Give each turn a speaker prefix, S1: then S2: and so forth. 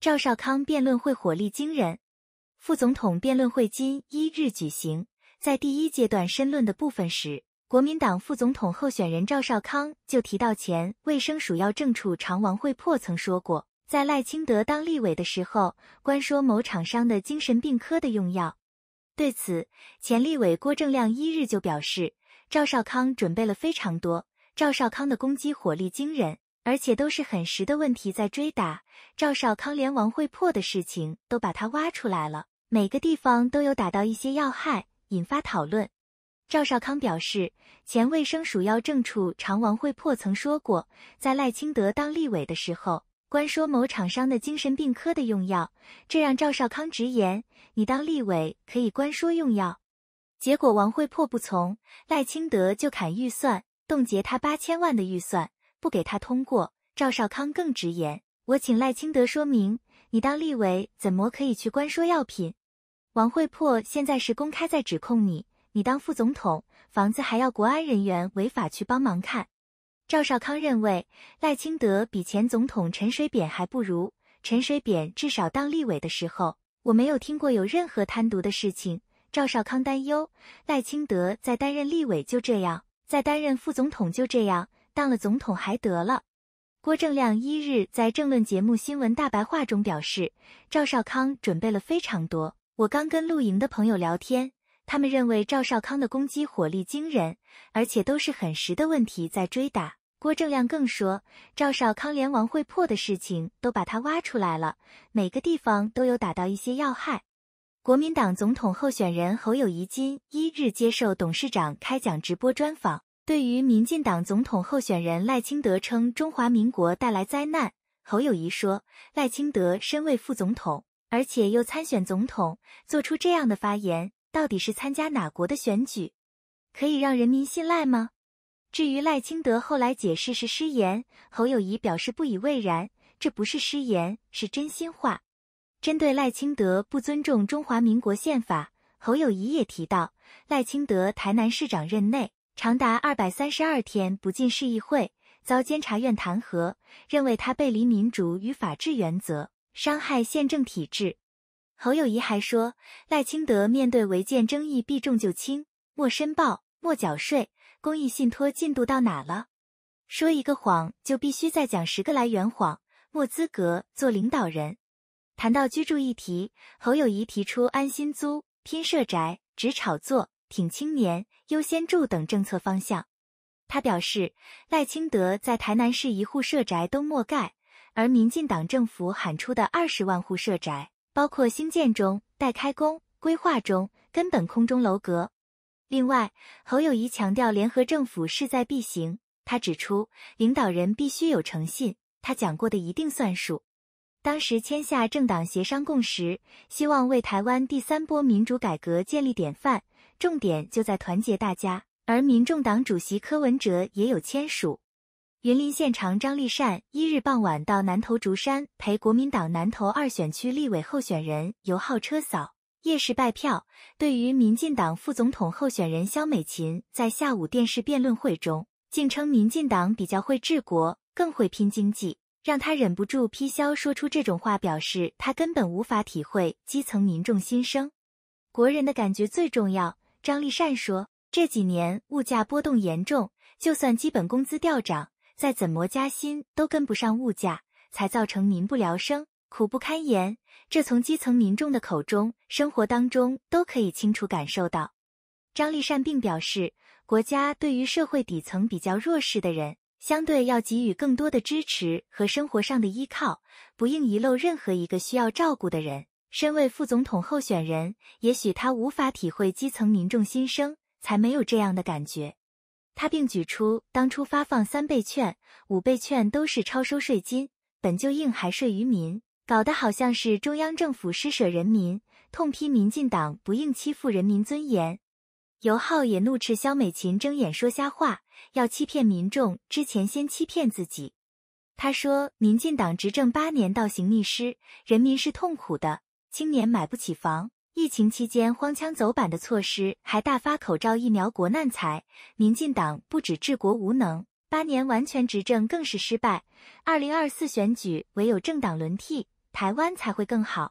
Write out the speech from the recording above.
S1: 赵少康辩论会火力惊人，副总统辩论会今一日举行，在第一阶段申论的部分时，国民党副总统候选人赵少康就提到前卫生署药政处长王惠珀曾说过，在赖清德当立委的时候，官说某厂商的精神病科的用药。对此，前立委郭正亮一日就表示，赵少康准备了非常多，赵少康的攻击火力惊人。而且都是很实的问题在追打赵少康，连王惠破的事情都把他挖出来了，每个地方都有打到一些要害，引发讨论。赵少康表示，前卫生署药政处常王惠破曾说过，在赖清德当立委的时候，官说某厂商的精神病科的用药，这让赵少康直言：“你当立委可以官说用药。”结果王惠破不从，赖清德就砍预算，冻结他八千万的预算。不给他通过，赵少康更直言：“我请赖清德说明，你当立委怎么可以去关说药品？”王惠珀现在是公开在指控你，你当副总统，房子还要国安人员违法去帮忙看。赵少康认为赖清德比前总统陈水扁还不如，陈水扁至少当立委的时候，我没有听过有任何贪渎的事情。赵少康担忧赖清德在担任立委就这样，在担任副总统就这样。当了总统还得了？郭正亮一日在政论节目《新闻大白话》中表示，赵少康准备了非常多。我刚跟露营的朋友聊天，他们认为赵少康的攻击火力惊人，而且都是很实的问题在追打。郭正亮更说，赵少康连王会破的事情都把他挖出来了，每个地方都有打到一些要害。国民党总统候选人侯友谊今一日接受董事长开讲直播专访。对于民进党总统候选人赖清德称“中华民国带来灾难”，侯友谊说：“赖清德身为副总统，而且又参选总统，做出这样的发言，到底是参加哪国的选举？可以让人民信赖吗？”至于赖清德后来解释是失言，侯友谊表示不以为然：“这不是失言，是真心话。”针对赖清德不尊重中华民国宪法，侯友谊也提到赖清德台南市长任内。长达二百三十二天不进市议会，遭监察院弹劾，认为他背离民主与法治原则，伤害宪政体制。侯友谊还说，赖清德面对违建争议避重就轻，莫申报，莫缴税，公益信托进度到哪了？说一个谎就必须再讲十个来圆谎，莫资格做领导人。谈到居住议题，侯友谊提出安心租，拼设宅，只炒作。挺青年优先住等政策方向，他表示赖清德在台南市一户社宅都没盖，而民进党政府喊出的二十万户社宅，包括兴建中、待开工、规划中，根本空中楼阁。另外，侯友谊强调联合政府势在必行。他指出，领导人必须有诚信，他讲过的一定算数。当时签下政党协商共识，希望为台湾第三波民主改革建立典范。重点就在团结大家，而民众党主席柯文哲也有签署。云林县长张立善一日傍晚到南投竹山陪国民党南投二选区立委候选人尤浩车扫夜市拜票。对于民进党副总统候选人肖美琴在下午电视辩论会中，竟称民进党比较会治国，更会拼经济，让他忍不住批肖说出这种话，表示他根本无法体会基层民众心声，国人的感觉最重要。张立善说：“这几年物价波动严重，就算基本工资调涨，再怎么加薪都跟不上物价，才造成民不聊生、苦不堪言。这从基层民众的口中、生活当中都可以清楚感受到。”张立善并表示，国家对于社会底层比较弱势的人，相对要给予更多的支持和生活上的依靠，不应遗漏任何一个需要照顾的人。身为副总统候选人，也许他无法体会基层民众心声，才没有这样的感觉。他并举出当初发放三倍券、五倍券都是超收税金，本就应还税于民，搞得好像是中央政府施舍人民，痛批民进党不应欺负人民尊严。尤浩也怒斥肖美琴睁眼说瞎话，要欺骗民众之前先欺骗自己。他说，民进党执政八年倒行逆施，人民是痛苦的。青年买不起房，疫情期间荒腔走板的措施，还大发口罩疫苗国难财。民进党不止治国无能，八年完全执政更是失败。二零二四选举唯有政党轮替，台湾才会更好。